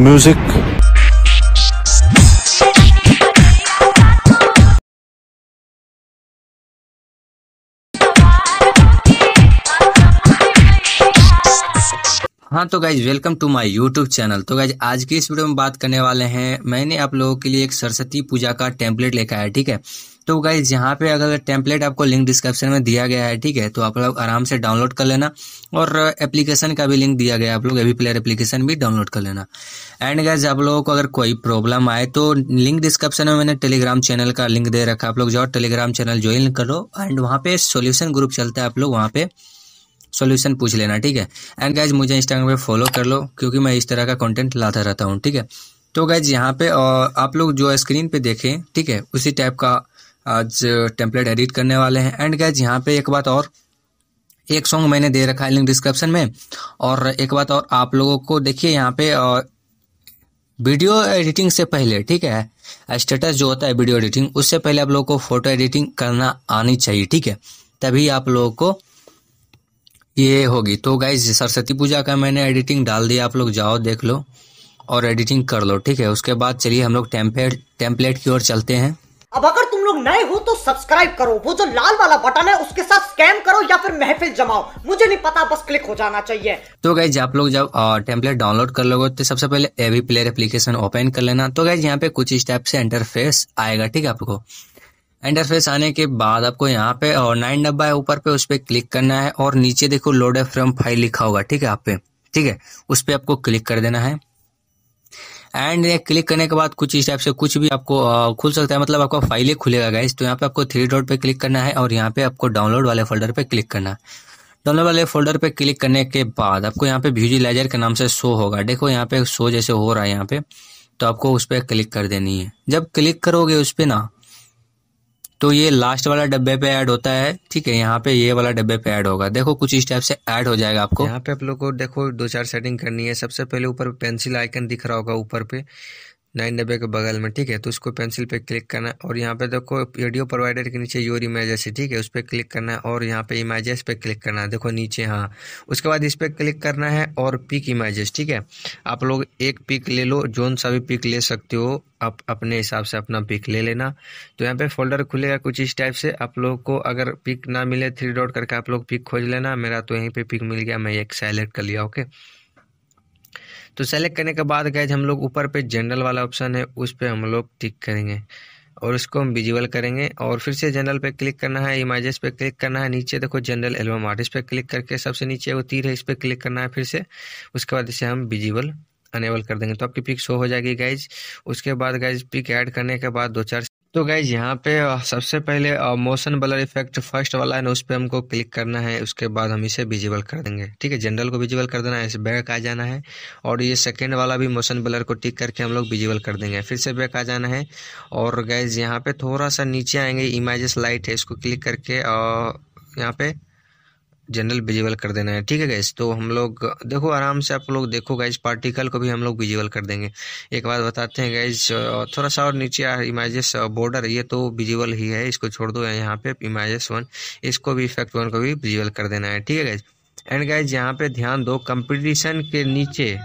music हाँ तो guys welcome to my YouTube channel तो गाइज आज की इस वीडियो में बात करने वाले हैं मैंने आप लोगों के लिए एक सरस्वती पूजा का टेम्पलेट लेकर आया ठीक है तो गाइज यहाँ पे अगर टेम्पलेट आपको लिंक डिस्क्रिप्शन में दिया गया है ठीक है तो आप लोग आराम से डाउनलोड कर लेना और एप्लीकेशन का भी लिंक दिया गया आप लोग एवी प्लेयर एप्लीकेशन भी डाउनलोड कर लेना एंड गाइज आप लोगों को अगर कोई प्रॉब्लम आए तो लिंक डिस्क्रिप्शन में मैंने टेलीग्राम चैनल का लिंक दे रखा आप लोग जाओ टेलीग्राम चैनल ज्वाइन करो एंड वहाँ पे सोल्यूशन ग्रुप चलता है आप लोग वहाँ पे सोल्यूशन पूछ लेना ठीक है एंड गाइज मुझे इंस्टाग्राम पे फॉलो कर लो क्योंकि मैं इस तरह का कंटेंट लाता रहता हूँ ठीक है तो गाइज यहाँ पे और आप लोग जो स्क्रीन पे देखें ठीक है उसी टाइप का आज टेम्पलेट एडिट करने वाले हैं एंड गाइज यहाँ पे एक बात और एक सॉन्ग मैंने दे रखा है लिंक डिस्क्रिप्शन में और एक बात और आप लोगों को देखिए यहाँ पे और वीडियो एडिटिंग से पहले ठीक है स्टेटस जो होता है वीडियो एडिटिंग उससे पहले आप लोगों को फोटो एडिटिंग करना आनी चाहिए ठीक है तभी आप लोगों को ये होगी तो गाइज सरस्वती पूजा का मैंने एडिटिंग डाल दिया आप लोग जाओ देख लो और एडिटिंग कर लो ठीक है उसके बाद चलिए हम लोग टेम्पलेट टेम्पलेट की ओर चलते हैं अब अगर तुम लोग नए हो तो सब्सक्राइब करो वो जो लाल वाला बटन है उसके साथ स्कैम करो या फिर महफिल जमाओ मुझे नहीं पता बस क्लिक हो जाना चाहिए तो गाइज आप लोग जब टेम्पलेट डाउनलोड कर लोगे तो सबसे पहले एवी प्लेयर एप्लीकेशन ओपन कर लेना तो गाइज यहाँ पे कुछ स्टेप से इंटरफेस आएगा ठीक है आपको इंटरफेस आने के बाद आपको यहाँ पे और नाइन डब्बा है ऊपर पे उस पर क्लिक करना है और नीचे देखो लोड एफ फ्रॉम फाइल लिखा होगा ठीक है आप पे ठीक है उस पर आपको क्लिक कर देना है एंड क्लिक करने के बाद कुछ इस टाइप से कुछ भी आपको आ, खुल सकता है मतलब आपका फाइलें खुलेगा गाइस तो यहाँ पे आपको थ्री डॉट पे क्लिक करना है और यहाँ पे आपको डाउनलोड वाले फोल्डर पे क्लिक करना है डाउनलोड वाले फोल्डर पे क्लिक करने के बाद आपको यहाँ पे व्यूजिलाइजर के नाम से शो होगा देखो यहाँ पे शो जैसे हो रहा है यहाँ पे तो आपको उस पर क्लिक कर देनी है जब क्लिक करोगे उस पर ना तो ये लास्ट वाला डब्बे पे ऐड होता है ठीक है यहाँ पे ये वाला डब्बे पे ऐड होगा देखो कुछ इस टाइप से ऐड हो जाएगा आपको यहाँ पे आप लोग को देखो दो चार सेटिंग करनी है सबसे पहले ऊपर पेंसिल आइकन दिख रहा होगा ऊपर पे नाइन डब्बे के बगल में ठीक है तो उसको पेंसिल पे क्लिक करना और यहाँ पे देखो ऑडियो प्रोवाइडर के नीचे योर इमेजेस है ठीक है उस पर क्लिक करना है और यहाँ पे इमेजेस पे क्लिक करना है देखो नीचे हाँ उसके बाद इस पर क्लिक करना है और पिक इमेजेस ठीक है आप लोग एक पिक ले लो जोन सा भी पिक ले सकते हो आप अपने हिसाब से अपना पिक ले लेना तो यहाँ पे फोल्डर खुलेगा कुछ इस टाइप से आप लोग को अगर पिक ना मिले थ्री डॉट करके आप लोग पिक खोज लेना मेरा तो यहीं पर पिक मिल गया मैं एक सेलेक्ट कर लिया ओके तो सेलेक्ट करने के बाद गए हम लोग ऊपर पे जनरल वाला ऑप्शन है उस पर हम लोग टिक करेंगे और उसको हम विजुअल करेंगे और फिर से जनरल पे क्लिक करना है इमेजेस पे क्लिक करना है नीचे देखो जनरल एल्बम आर्टिस्ट पे क्लिक करके सबसे नीचे वो तीर है इस पर क्लिक करना है फिर से उसके बाद इसे हम विजुअल अनेबल कर देंगे तो आपकी पिक शो हो जाएगी गाइज उसके बाद गाइज पिक ऐड करने के बाद दो चार तो गाइज यहाँ पे सबसे पहले मोशन ब्लर इफेक्ट फर्स्ट वाला है ना उस पर हमको क्लिक करना है उसके बाद हम इसे विजिबल कर देंगे ठीक है जनरल को विजिबल कर देना है इसे बैक आ जाना है और ये सेकेंड वाला भी मोशन ब्लर को टिक करके हम लोग विजिबल कर देंगे फिर से बैक आ जाना है और गाइज यहाँ पे थोड़ा सा नीचे आएंगे इमेजेस लाइट है इसको क्लिक करके यहाँ पे जनरल विजिबल कर देना है ठीक है गैस तो हम लोग देखो आराम से आप लोग देखो गैस पार्टिकल को भी हम लोग विजिबल कर देंगे एक बात बताते हैं गैस थोड़ा सा और नीचे इमेजेस बॉर्डर uh, ये तो विजिबल ही है इसको छोड़ दो यहाँ पे इमेजेस वन इसको भी इफेक्ट वन को भी विजिबल कर देना है ठीक है गैस एंड गैस यहाँ पे ध्यान दो कम्पिटिशन के नीचे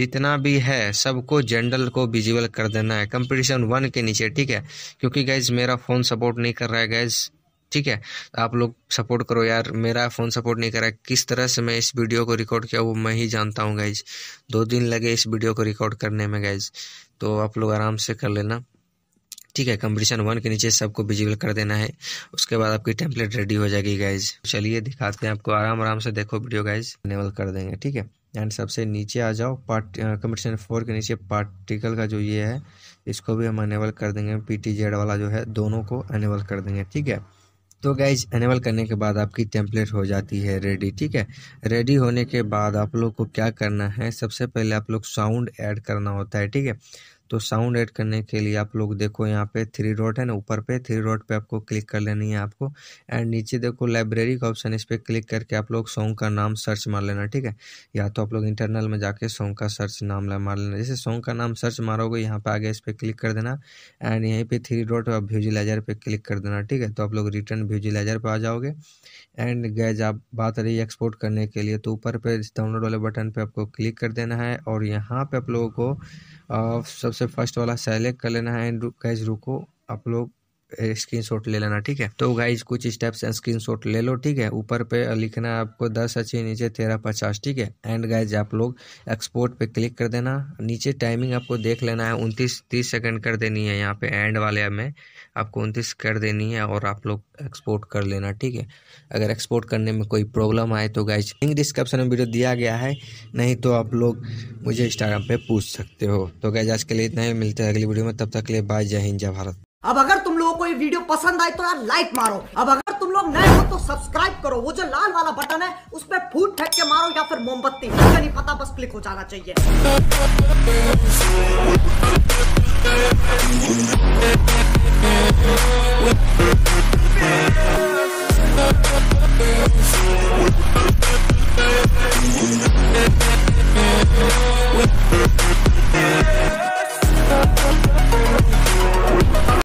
जितना भी है सबको जनरल को विजिबल कर देना है कंपटीशन वन के नीचे ठीक है क्योंकि गैज मेरा फ़ोन सपोर्ट नहीं कर रहा है गैज ठीक है आप लोग सपोर्ट करो यार मेरा फ़ोन सपोर्ट नहीं करा किस तरह से मैं इस वीडियो को रिकॉर्ड किया वो मैं ही जानता हूँ गाइज दो दिन लगे इस वीडियो को रिकॉर्ड करने में गाइज तो आप लोग आराम से कर लेना ठीक है कंपटीशन वन के नीचे सबको विजिबल कर देना है उसके बाद आपकी टेम्पलेट रेडी हो जाएगी गाइज चलिए दिखाते हैं आपको आराम आराम से देखो वीडियो गाइज इनेबल कर देंगे ठीक है एंड सबसे नीचे आ जाओ पार्ट कंपटीशन फोर के नीचे पार्टिकल का जो ये है इसको भी हम अनेबल कर देंगे पी टी जेड वाला जो है दोनों को अनेबल कर देंगे ठीक है तो गाइज एनेबल करने के बाद आपकी टेम्पलेट हो जाती है रेडी ठीक है रेडी होने के बाद आप लोग को क्या करना है सबसे पहले आप लोग साउंड ऐड करना होता है ठीक है तो साउंड ऐड करने के लिए आप लोग देखो यहाँ पे थ्री डॉट है ना ऊपर पे थ्री डॉट पे आपको क्लिक कर लेनी है आपको एंड नीचे देखो लाइब्रेरी का ऑप्शन इस पर क्लिक करके आप लोग सॉन्ग का नाम सर्च मार लेना ठीक है या तो आप लोग इंटरनल में जाके सॉन्ग का सर्च नाम मार लेना जैसे सॉन्ग का नाम सर्च मारोगे यहाँ पे आगे इस पर क्लिक कर देना एंड यहीं पर थ्री डॉट और व्यूजिलाइजर पर क्लिक कर देना ठीक है तो आप लोग रिटर्न व्यूजिलाइजर पर आ जाओगे एंड गैज आप बात रही एक्सपोर्ट करने के लिए तो ऊपर पे डाउनलोड वाले बटन पर आपको क्लिक कर देना है और यहाँ पर आप लोगों को सबसे फर्स्ट वाला सेलेक्ट कर लेना है एंड कैश रुको आप लोग स्क्रीनशॉट ले लेना ठीक है तो गाइज कुछ स्टेप्स स्क्रीनशॉट ले लो ठीक है ऊपर पे लिखना आपको दस अच्छी नीचे तेरह पचास ठीक है एंड गाइज आप लोग एक्सपोर्ट पे क्लिक कर देना नीचे टाइमिंग आपको देख लेना है उनतीस तीस सेकेंड कर देनी है यहाँ पे एंड वाले में आपको उनतीस कर देनी है और आप लोग एक्सपोर्ट कर लेना ठीक है अगर एक्सपोर्ट करने में कोई प्रॉब्लम आए तो गाइज लिंक डिस्क्रिप्शन में वीडियो दिया गया है नहीं तो आप लोग मुझे इंस्टाग्राम पे पूछ सकते हो तो गाइज आज के लिए इतना ही मिलते हैं अगली वीडियो में तब तक के लिए बाय जय हिंद जय भारत अब अगर तुम लोगों को ये वीडियो पसंद आए तो यार लाइक मारो अब अगर तुम लोग नए हो तो सब्सक्राइब करो वो जो लाल वाला बटन है उस पर फूट फेंक के मारो या फिर मोमबत्ती मुझे नहीं पता बस क्लिक हो जाना चाहिए